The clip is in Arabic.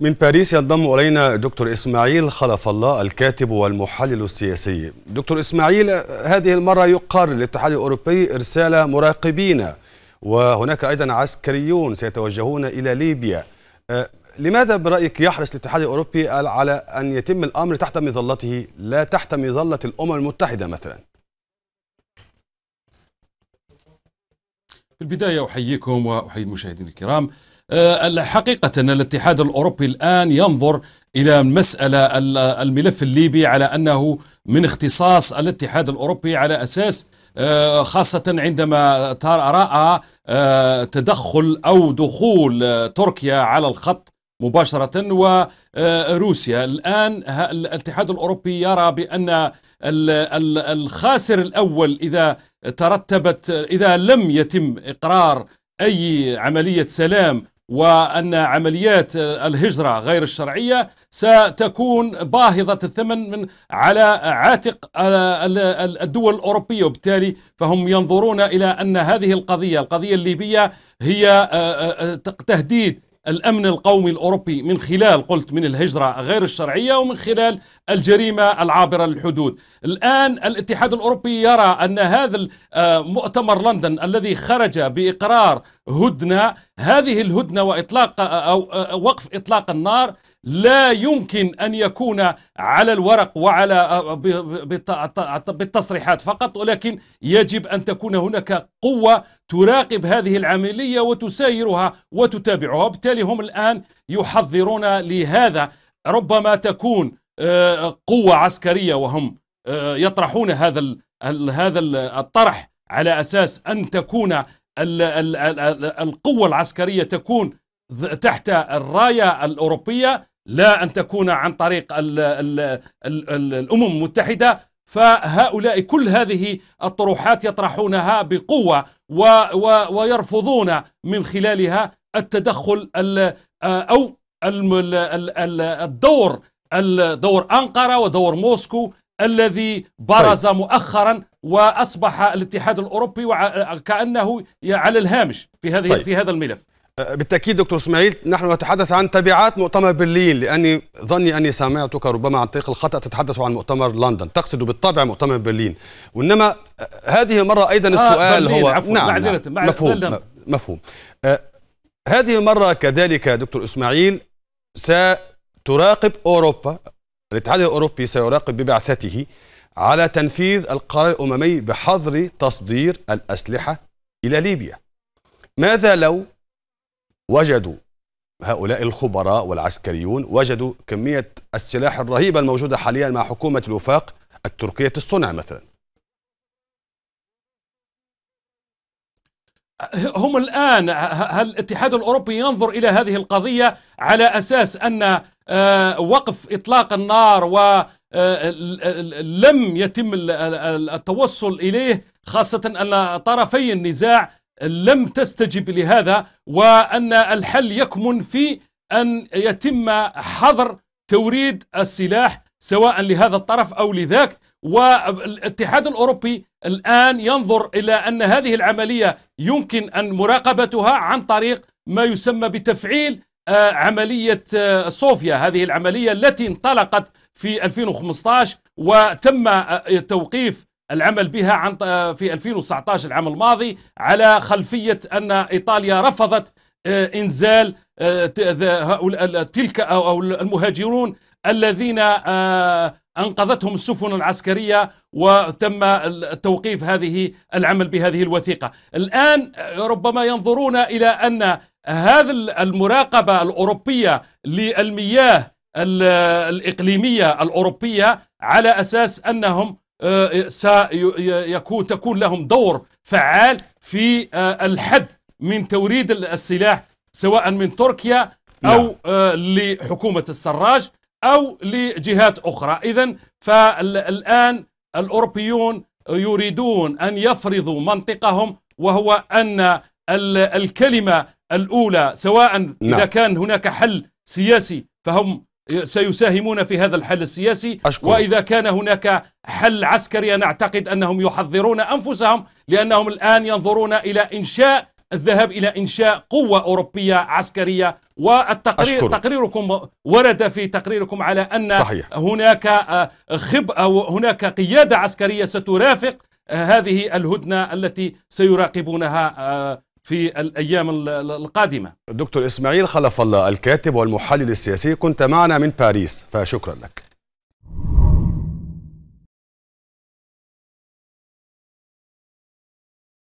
من باريس ينضم الينا دكتور اسماعيل خلف الله الكاتب والمحلل السياسي. دكتور اسماعيل هذه المره يقرر الاتحاد الاوروبي ارسال مراقبين وهناك ايضا عسكريون سيتوجهون الى ليبيا. أه، لماذا برايك يحرص الاتحاد الاوروبي على ان يتم الامر تحت مظلته لا تحت مظله الامم المتحده مثلا؟ في البدايه احييكم واحيي المشاهدين الكرام. آه، حقيقة الاتحاد الأوروبي الآن ينظر إلى مسألة الملف الليبي على أنه من اختصاص الاتحاد الأوروبي على أساس آه، خاصة عندما رأى آه، تدخل أو دخول تركيا على الخط مباشرة وروسيا الآن الاتحاد الأوروبي يرى بأن الخاسر الأول إذا ترتبت إذا لم يتم إقرار أي عملية سلام وأن عمليات الهجرة غير الشرعية ستكون باهظة الثمن من على عاتق الدول الأوروبية وبالتالي فهم ينظرون إلى أن هذه القضية القضية الليبية هي آه، آه، آه، تهديد الأمن القومي الأوروبي من خلال قلت من الهجرة غير الشرعية ومن خلال الجريمة العابرة للحدود الآن الاتحاد الأوروبي يرى أن هذا آه، مؤتمر لندن الذي خرج بإقرار هدنة هذه الهدنة وإطلاق آه، آه، أو وقف إطلاق النار لا يمكن أن يكون على الورق وعلى آه، بالتصريحات فقط ولكن يجب أن تكون هناك قوة تراقب هذه العملية وتسايرها وتتابعها وبالتالي هم الآن يحضرون لهذا ربما تكون آه، قوة عسكرية وهم آه، يطرحون هذا هذا الطرح على أساس أن تكون القوة العسكرية تكون تحت الراية الأوروبية لا أن تكون عن طريق الـ الـ الـ الـ الأمم المتحدة فهؤلاء كل هذه الطروحات يطرحونها بقوة و و ويرفضون من خلالها التدخل الـ أو الـ الـ الدور دور أنقرة ودور موسكو الذي برز طيب. مؤخرا واصبح الاتحاد الاوروبي كانه على الهامش في هذه طيب. في هذا الملف بالتأكيد دكتور إسماعيل نحن نتحدث عن تبعات مؤتمر برلين لأني ظني أني سمعتك ربما عن طريق الخطأ تتحدث عن مؤتمر لندن تقصد بالطبع مؤتمر برلين وإنما آه، هذه المره أيضا آه، السؤال آه هو عفو نعم, نعم مفهوم بلدن. مفهوم آه هذه المره كذلك دكتور إسماعيل ستراقب أوروبا الاتحاد الأوروبي سيراقب ببعثته على تنفيذ القرار الأممي بحظر تصدير الأسلحة إلى ليبيا ماذا لو وجدوا هؤلاء الخبراء والعسكريون وجدوا كمية السلاح الرهيبة الموجودة حاليا مع حكومة الوفاق التركية الصنع مثلا هم الآن هل الاتحاد الأوروبي ينظر إلى هذه القضية على أساس أن آه، وقف إطلاق النار و آه، لم يتم التوصل إليه خاصة أن طرفي النزاع لم تستجب لهذا وأن الحل يكمن في أن يتم حظر توريد السلاح سواء لهذا الطرف أو لذاك والاتحاد الأوروبي الآن ينظر إلى أن هذه العملية يمكن أن مراقبتها عن طريق ما يسمى بتفعيل آه، عملية آه، صوفيا هذه العملية التي انطلقت في 2015 وتم آه، توقيف العمل بها عن في 2019 العام الماضي على خلفية أن إيطاليا رفضت آه، إنزال آه، تلك أو المهاجرون الذين آه، أنقذتهم السفن العسكرية وتم توقيف هذه العمل بهذه الوثيقة الآن ربما ينظرون إلى أن هذا المراقبة الأوروبية للمياه الإقليمية الأوروبية على أساس أنهم آه، سيكون تكون لهم دور فعال في آه، الحد من توريد السلاح سواء من تركيا نعم. أو آه، لحكومة السراج أو لجهات أخرى إذا فالآن الأوروبيون يريدون أن يفرضوا منطقهم وهو أن الكلمة الأولى سواء إذا نعم. كان هناك حل سياسي فهم سيساهمون في هذا الحل السياسي أشكر. وإذا كان هناك حل عسكري أنا أعتقد أنهم يحضرون أنفسهم لأنهم الآن ينظرون إلى إنشاء الذهاب إلى إنشاء قوة أوروبية عسكرية والتقرير أشكر. تقريركم ورد في تقريركم على أن صحيح. هناك آه، خب أو هناك قيادة عسكرية سترافق آه، هذه الهدنة التي سيراقبونها آه، في الأيام القادمة دكتور إسماعيل خلف الله الكاتب والمحلل السياسي كنت معنا من باريس فشكرا لك